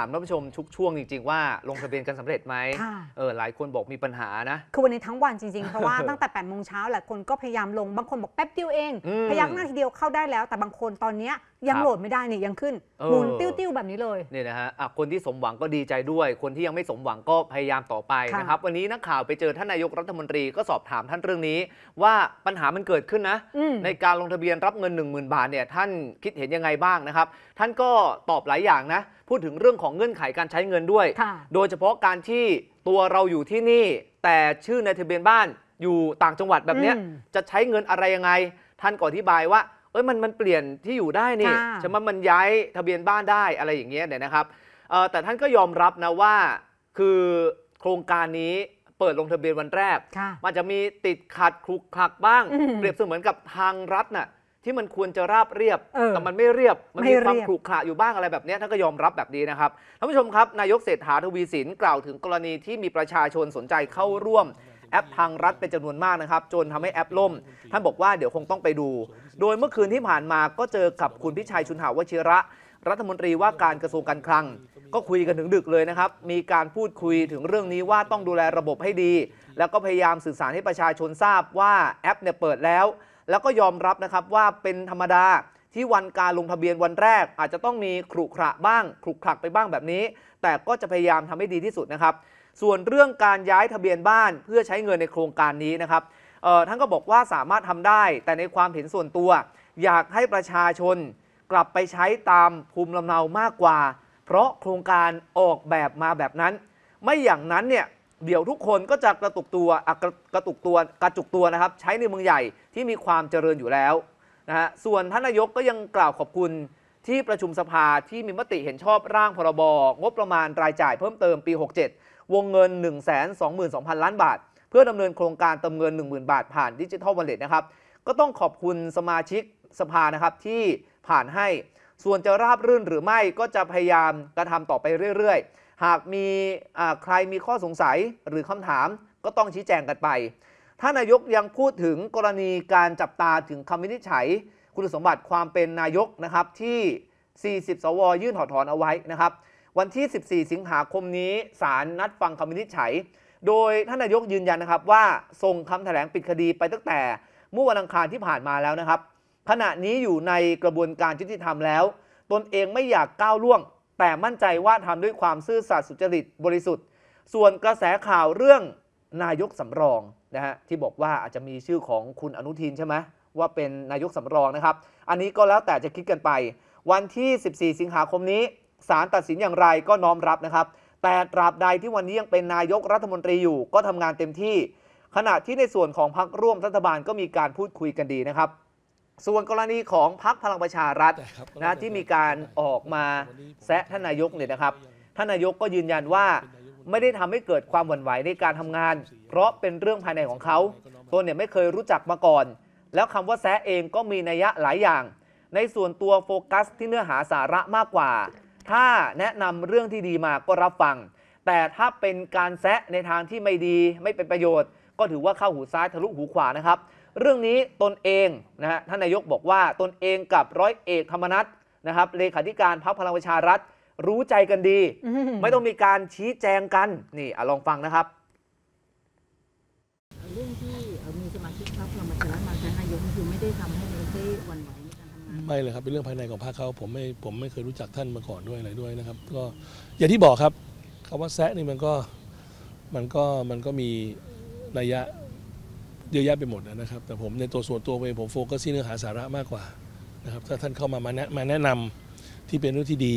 ามท่านผู้ชมทุกช่วงจริงๆ ว่าลงทะเบียนกันสำเร็จไหมเออหลายคนบอกมีปัญหานะ คือวันนี้ทั้งวันจริงๆ เพราะว่าตั้งแต่8ปดโมงเช้าหลายคนก็พยายามลงบางคนบอกแป๊บเดียวเองอพยักหน้าทีเดียวเข้าได้แล้ว แต่บางคนตอนเนี้ยยังโหลดไม่ได้เนี่ยยังขึ้นหมุนติ้วๆแบบนี้เลยเนี่ยนะฮะคนที่สมหวังก็ดีใจด้วย คนที่ยังไม่สมหวังก็พยายามต่อไปะนะครับ วันนี้นักข่าวไปเจอท่านนายกรัฐมนตรีก็สอบถามท่านเรื่องนี้ ว่าปัญหามันเกิดขึ้นนะในการลงทะเบียนรับเงิน 1 0,000 บาทเนี่ยท่านคิดเห็นยังไงบ้างนะครับ ท่านก็ตอบหลายอย่างนะพูดถึงเรื่องของเงื่อนไขการใช้เงินด้วย โดยเฉพาะการที่ตัวเราอยู่ที่นี่ แต่ชื่อในทะเบียนบ้านอยู่ต่างจังหวัดแบบนี้จะใช้เงินอะไรยังไง ท่านก็อธิบายว่าเอ้ยมันมันเปลี่ยนที่อยู่ได้นี่ใช่ไหมมันย้ายทะเบียนบ้านได้อะไรอย่างเงี้ยเนี่ยนะครับแต่ท่านก็ยอมรับนะว่าคือโครงการนี้เปิดลงทะเบียนวันแรกมันจะมีติดขัดคลุกคลักบ้างเปรียบเสมือนกับทางรัฐน่ะที่มันควรจะราบเรียบออแต่มันไม่เรียบ มันมีมความขรุขระอยู่บ้างอะไรแบบนี้ท่านก็ยอมรับแบบนี้นะครับท่านผู้ชมครับ นายกเศรษฐาทวีสินกล่าวถึงกรณีที่มีประชาชนสนใจเข้าร่วมแอปทางรัฐเป็นจำนวนมากนะครับ จนทำให้แอปล่ม ท่านบอกว่าเดี๋ยวคงต้องไปดู โดยเมื่อคืนที่ผ่านมาก็เจอกับคุณพิชัยชุนหาวชิระ รัฐมนตรีว่าการกระทรวงการคลัง ก็คุยกันถึงดึกเลยนะครับมีการพูดคุยถึงเรื่องนี้ว่าต้องดูแลระบบให้ดี แล้วก็พยายามสื่อสารให้ประชาชนทราบว่าแอป เนี่ยเปิดแล้วแล้วก็ยอมรับนะครับว่าเป็นธรรมดาที่วันการลงทะเบียนวันแรก อาจจะต้องมีครุขระบ้างครุขระไปบ้างแบบนี้ แต่ก็จะพยายามทำให้ดีที่สุดนะครับ ส่วนเรื่องการย้ายทะเบียนบ้านเพื่อใช้เงินในโครงการนี้นะครับท่านก็บอกว่าสามารถทำได้แต่ในความเห็นส่วนตัว อยากให้ประชาชนกลับไปใช้ตามภูมิลำเนามากกว่า เพราะโครงการออกแบบมาแบบนั้น ไม่อย่างนั้นเนี่ยเดี๋ยวทุกคนก็จะกระตุกตัวกระกระตุกตัวกระจุกตัวนะครับใช้ในเมืองใหญ่ที่มีความเจริญอยู่แล้วนะฮะส่วนท่านนายกก็ยังกล่าวขอบคุณที่ประชุมสภาที่มีมติเห็นชอบร่างพรบงบประมาณรายจ่ายเพิ่มเติมปี 67 วงเงิน 122,000ล้านบาท เพื่อดำเนินโครงการเติมเงิน 10,000 บาท ผ่านดิจิทัลวอลเล็ตนะครับก็ต้องขอบคุณสมาชิกสภานะครับที่ผ่านให้ส่วนจะราบรื่นหรือไม่ก็จะพยายามกระทำต่อไปเรื่อย ๆหากมีใครมีข้อสงสัยหรือคำถามก็ต้องชี้แจงกันไป ท่านนายกยังพูดถึงกรณีการจับตาถึงคำวินิจฉัยคุณสมบัติความเป็นนายกนะครับที่ 40 สว ยื่นถอดถอนเอาไว้นะครับวันที่ 14 สิงหาคมนี้ศาลนัดฟังคำวินิจฉัย โดยท่านนายกยืนยันนะครับว่าส่งคำแถลงปิดคดีไปตั้งแต่ เมื่อวันอังคารที่ผ่านมาแล้วนะครับขณะนี้อยู่ในกระบวนการยุติธรรมแล้ว ตนเองไม่อยากก้าวล่วงแต่มั่นใจว่าทำด้วยความซื่อสัตย์สุจริตบริสุทธิ์ ส่วนกระแสข่าวเรื่องนายกสารองนะฮะที่บอกว่าอาจจะมีชื่อของคุณอนุทินใช่ไหมว่าเป็นนายกสารองนะครับ อันนี้ก็แล้วแต่จะคิดกันไป วันที่ 14 สิงหาคมนี้ศาลตัดสินอย่างไรก็น้อมรับนะครับ แต่ตราบใดที่วันนี้ยังเป็นนายกรัฐมนตรีอยู่ก็ทำงานเต็มที่ ขณะที่ในส่วนของพรรคร่วมรัฐบาลก็มีการพูดคุยกันดีนะครับส่วนกรณีของพักพลังประชารัฐนะที่มีการออกมาแซะท่านนายกเนี่ยนะครับท่านนายกก็ยืนยันว่า ไม่ได้ทำให้เกิดความหวั่นไหวในการทำงาน เพราะเป็นเรื่องภายในของเขาตนเนี่ยไม่เคยรู้จักมาก่อน แล้วคำว่าแซะเองก็มีนัยยะหลายอย่าง ในส่วนตัวโฟกัสที่เนื้อหาสาระมากกว่า ถ้าแนะนำเรื่องที่ดีมาก็รับฟังแต่ถ้าเป็นการแซะในทางที่ไม่ดีไม่เป็นประโยชน์ ก็ถือว่าเข้าหูซ้ายทะลุหูขวานะครับเรื่องนี้ตนเองนะฮะท่านนายกบอกว่าตนเองกับร้อยเอกธรรมนัฐนะครับ เลขาธิการพรรคพลังประชารัฐรู้ใจกันดี ไม่ต้องมีการชี้แจงกันนี่อลองฟังนะครับ เรื่องที่มีสมาชิกพรรคพลังประชารัฐมาแทนนายกคือไม่ได้ทำให้ราได้วันไหวไม่เลยครับ เป็นเรื่องภายในของพรรคเขาผมไม่ผมไม่เคยรู้จักท่านมาก่อนด้วยอะไรด้วยนะครับ ก็อย่างที่บอกครับคำว่าแซะนี่มันก็มันก็มันก็มีนัยยะเยอะแยะไปหมดนะครับแต่ผมในตัวส่วนตัวเองผมโฟกัสที่เนื้อหาสาระมากกว่านะครับถ้าท่านเข้ามามาแนะมาแนะนำที่เป็นเรื่องที่ดี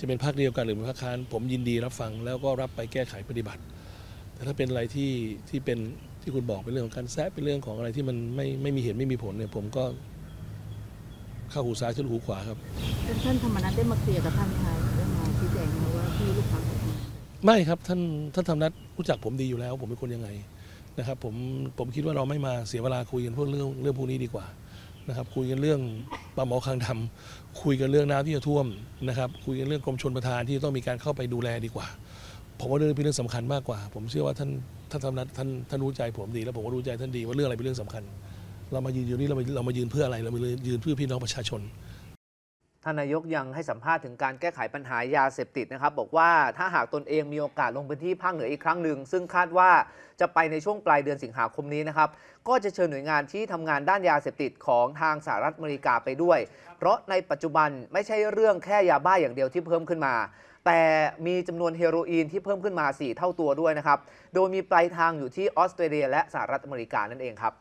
จะเป็นภาคเดียวกันหรือเป็นภาคค้าน ผมยินดีรับฟังแล้วก็รับไปแก้ไขปฏิบัติ แต่ถ้าเป็นอะไรที่ที่เป็นที่คุณบอกเป็นเรื่องของการแซะเป็นเรื่องของอะไรที่มันไม่ไม่มีเหตุไม่มีผลเนี่ยผมก็เข้าหูซ้ายชนหูขวาครับท่านธรรมนัฐได้มาเคลียร์กับท่านไทยได้มาชี้แจงว่าที่ลูกค้าไม่ครับท่านท่านธรรมนัฐรู้จักผมดีอยู่แล้ว ผมเป็นคนยังไงนะครับผมผมคิดว่าเราไม่มาเสียเวลาคุยกันพวกเรื่องเรื่องพวกนี้ดีกว่านะครับคุยกันเรื่องปลาหมอคางดำคุยกันเรื่องน้ำที่จะท่วมนะครับคุยกันเรื่องกรมชนประทานที่ต้องมีการเข้าไปดูแลดีกว่า ผมว่าเรื่องเป็นเรื่องสำคัญมากกว่า ผมเชื่อว่าท่านท่านรำนัดท่านท่านรู้ใจผมดีแล้วผมก็รู้ใจท่านดีว่าเรื่องอะไรเป็นเรื่องสำคัญ เรามายืนอยู่นี่เรามาเรามายืนเพื่ออะไรเรามายืนเพื่อพี่น้องประชาชนท่านนายกยังให้สัมภาษณ์ถึงการแก้ไขปัญหายาเสพติดนะครับ บอกว่าถ้าหากตนเองมีโอกาสลงพื้นที่ภาคเหนืออีกครั้งหนึ่งซึ่งคาดว่าจะไปในช่วงปลายเดือนสิงหาคมนี้นะครับ ก็จะเชิญหน่วยงานที่ทำงานด้านยาเสพติดของทางสหรัฐอเมริกาไปด้วย เพราะในปัจจุบันไม่ใช่เรื่องแค่ยาบ้าอย่างเดียวที่เพิ่มขึ้นมา แต่มีจำนวนเฮโรอีนที่เพิ่มขึ้นมา 4 เท่าตัวด้วยนะครับโดยมีปลายทางอยู่ที่ออสเตรเลียและสหรัฐอเมริกานั่นเองครับ